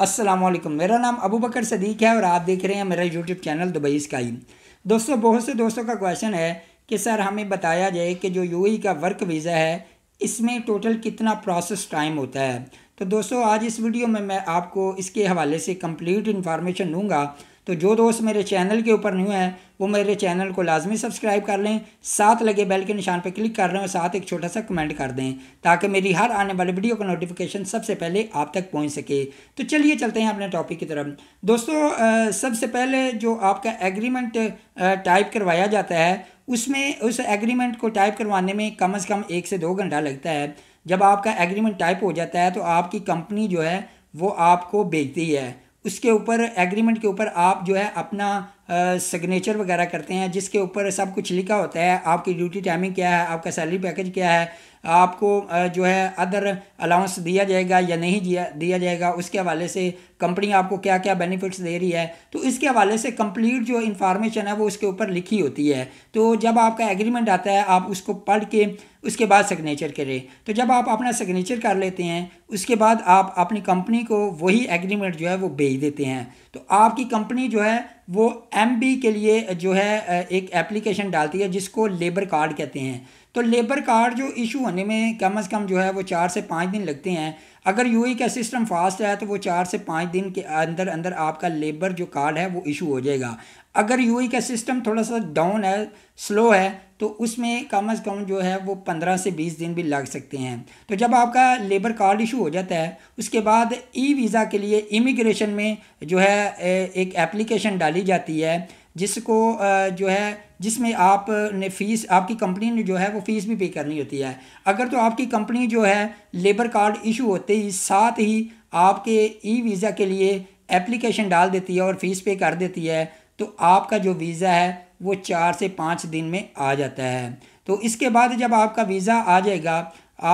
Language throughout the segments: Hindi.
वालेकुम मेरा नाम अबू बकर सदीक है और आप देख रहे हैं मेरा यूट्यूब चैनल दुबई स्काई दोस्तों बहुत से दोस्तों का क्वेश्चन है कि सर हमें बताया जाए कि जो यू e का वर्क वीज़ा है इसमें टोटल कितना प्रोसेस टाइम होता है तो दोस्तों आज इस वीडियो में मैं आपको इसके हवाले से कम्प्लीट इन्फॉर्मेशन दूँगा तो जो दोस्त मेरे चैनल के ऊपर न्यू हैं वो मेरे चैनल को लाजमी सब्सक्राइब कर लें साथ लगे बेल के निशान पर क्लिक कर लें और साथ एक छोटा सा कमेंट कर दें ताकि मेरी हर आने वाली वीडियो का नोटिफिकेशन सबसे पहले आप तक पहुँच सके तो चलिए चलते हैं अपने टॉपिक की तरफ दोस्तों सबसे पहले जो आपका एग्रीमेंट टाइप करवाया जाता है उसमें उस एग्रीमेंट को टाइप करवाने में कम अज़ कम एक से दो घंटा लगता है जब आपका एग्रीमेंट टाइप हो जाता है तो आपकी कंपनी जो है वो आपको बेचती है उसके ऊपर एग्रीमेंट के ऊपर आप जो है अपना सिग्नेचर वगैरह करते हैं जिसके ऊपर सब कुछ लिखा होता है आपकी ड्यूटी टाइमिंग क्या है आपका सैलरी पैकेज क्या है आपको जो है अदर अलाउंस दिया जाएगा या नहीं दिया जाएगा उसके हवाले से कंपनी आपको क्या क्या बेनिफिट्स दे रही है तो इसके हवाले से कंप्लीट जो इन्फॉर्मेशन है वो उसके ऊपर लिखी होती है तो जब आपका एग्रीमेंट आता है आप उसको पढ़ के उसके बाद सिग्नेचर करें तो जब आप अपना सिग्नेचर कर लेते हैं उसके बाद आप अपनी कंपनी को वही एग्रीमेंट जो है वो भेज देते हैं तो आपकी कंपनी जो है वो एम के लिए जो है एक एप्लीकेशन डालती है जिसको लेबर कार्ड कहते हैं तो लेबर कार्ड जो इशू होने में कम अज़ कम जो है वो चार से पाँच दिन लगते हैं अगर यू का सिस्टम फास्ट है तो वो चार से पाँच दिन के अंदर अंदर आपका लेबर जो कार्ड है वो इशू हो जाएगा अगर यू का सिस्टम थोड़ा सा डाउन है स्लो है तो उसमें कम अज़ कम जो है वो पंद्रह से बीस दिन भी लग सकते हैं तो जब आपका लेबर कार्ड इशू हो जाता है उसके बाद ई वीज़ा के लिए इमिग्रेशन में जो है एक एप्लीकेशन डाली जाती है जिसको जो है जिसमें आपने फ़ीस आपकी कंपनी ने जो है वो फ़ीस भी पे करनी होती है अगर तो आपकी कंपनी जो है लेबर कार्ड इशू होते ही साथ ही आपके ई वीज़ा के लिए एप्लीकेशन डाल देती है और फ़ीस पे कर देती है तो आपका जो वीज़ा है वो चार से पाँच दिन में आ जाता है तो इसके बाद जब आपका वीज़ा आ जाएगा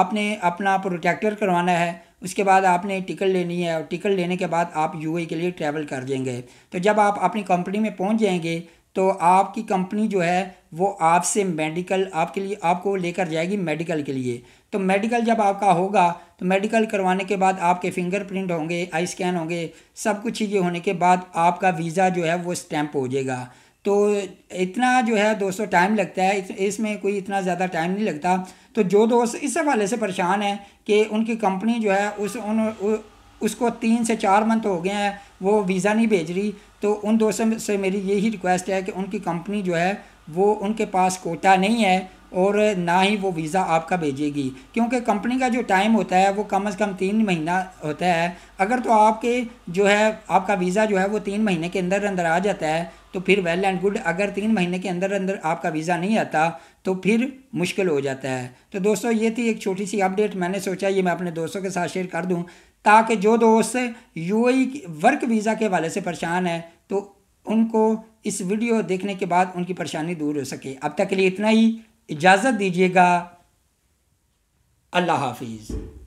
आपने अपना प्रोटेक्टर करवाना है उसके बाद आपने टिकट लेनी है और टिकट लेने के बाद आप यू के लिए ट्रैवल कर देंगे तो जब आप अपनी कंपनी में पहुंच जाएंगे तो आपकी कंपनी जो है वो आपसे मेडिकल आपके लिए आपको लेकर जाएगी मेडिकल के लिए तो मेडिकल जब आपका होगा तो मेडिकल करवाने के बाद आपके फिंगरप्रिंट होंगे आई स्कैन होंगे सब कुछ चीज़ें होने के बाद आपका वीज़ा जो है वो स्टैंप हो जाएगा तो इतना जो है दोस्तों टाइम लगता है इसमें कोई इतना ज़्यादा टाइम नहीं लगता तो जो दोस्त इस हवाले से परेशान हैं कि उनकी कंपनी जो है उस उन उसको तीन से चार मंथ हो गए हैं वो वीज़ा नहीं भेज रही तो उन दोस्तों से मेरी यही रिक्वेस्ट है कि उनकी कंपनी जो है वो उनके पास कोटा नहीं है और ना ही वो वीज़ा आपका भेजेगी क्योंकि कंपनी का जो टाइम होता है वो कम से कम तीन महीना होता है अगर तो आपके जो है आपका वीज़ा जो है वो तीन महीने के अंदर अंदर आ जाता है तो फिर वेल एंड गुड अगर तीन महीने के अंदर अंदर आपका वीज़ा नहीं आता तो फिर मुश्किल हो जाता है तो दोस्तों ये थी एक छोटी सी अपडेट मैंने सोचा ये मैं अपने दोस्तों के साथ शेयर कर दूँ ताकि जो दोस्त यू वर्क वीज़ा के हवाले से परेशान है तो उनको इस वीडियो देखने के बाद उनकी परेशानी दूर हो सके अब तक के लिए इतना ही इजाज़त दीजिएगा अल्लाह हाफिज़